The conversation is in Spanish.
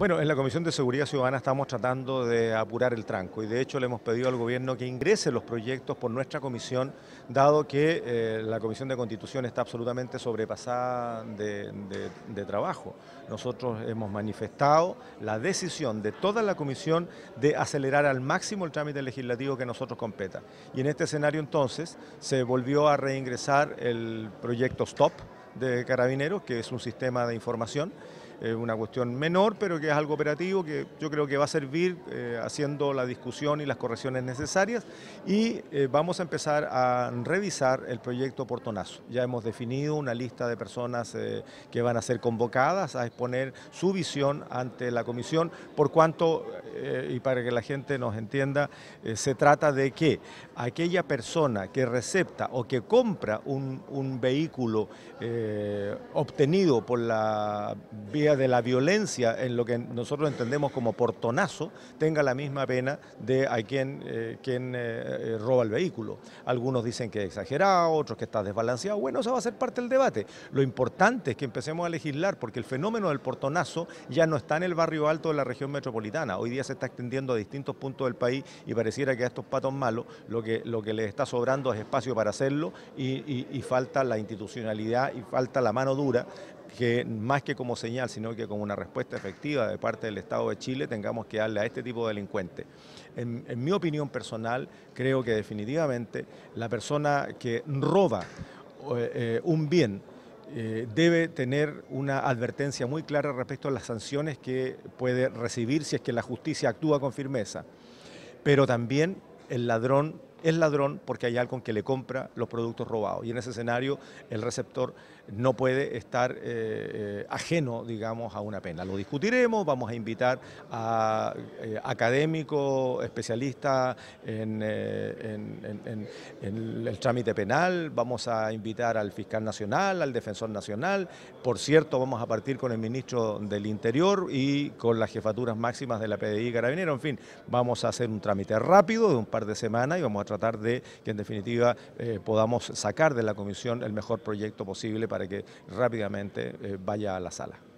Bueno, en la Comisión de Seguridad Ciudadana estamos tratando de apurar el tranco y de hecho le hemos pedido al gobierno que ingrese los proyectos por nuestra comisión, dado que eh, la Comisión de Constitución está absolutamente sobrepasada de trabajo. Nosotros hemos manifestado la decisión de toda la comisión de acelerar al máximo el trámite legislativo que nosotros competa. Y en este escenario entonces se volvió a reingresar el proyecto STOP, de carabineros, que es un sistema de información, eh, una cuestión menor, pero que es algo operativo, que yo creo que va a servir eh, haciendo la discusión y las correcciones necesarias. Y eh, vamos a empezar a revisar el proyecto Portonazo. Ya hemos definido una lista de personas que van a ser convocadas a exponer su visión ante la comisión, por cuanto eh, y para que la gente nos entienda, eh, se trata de que aquella persona que recepta o que compra un, vehículo eh, obtenido por la vía de la violencia, en lo que nosotros entendemos como portonazo, tenga la misma pena de a quien, quien roba el vehículo. Algunos dicen que es exagerado, otros que está desbalanceado. Bueno, eso va a ser parte del debate. Lo importante es que empecemos a legislar, porque el fenómeno del portonazo ya no está en el barrio alto de la región metropolitana. Hoy día está extendiendo a distintos puntos del país y pareciera que a estos patos malos lo que, lo que les está sobrando es espacio para hacerlo y, falta la institucionalidad y falta la mano dura que más que como señal, sino que como una respuesta efectiva de parte del Estado de Chile, tengamos que darle a este tipo de delincuentes. En, mi opinión personal, creo que definitivamente la persona que roba eh, eh, un bien eh, debe tener una advertencia muy clara respecto a las sanciones que puede recibir si es que la justicia actúa con firmeza. Pero también el ladrón es ladrón porque hay alguien que le compra los productos robados. Y en ese escenario el receptor no puede estar eh, eh, ajeno, digamos, a una pena. Lo discutiremos, vamos a invitar a eh, académicos, especialistas en, el trámite penal, vamos a invitar al fiscal nacional, al defensor nacional. Por cierto, vamos a partir con el ministro del Interior y con las jefaturas máximas de la PDI y Carabinero. En fin, vamos a hacer un trámite rápido de un par de semanas y vamos a tratar de que en definitiva eh, podamos sacar de la comisión el mejor proyecto posible para que rápidamente eh, vaya a la sala.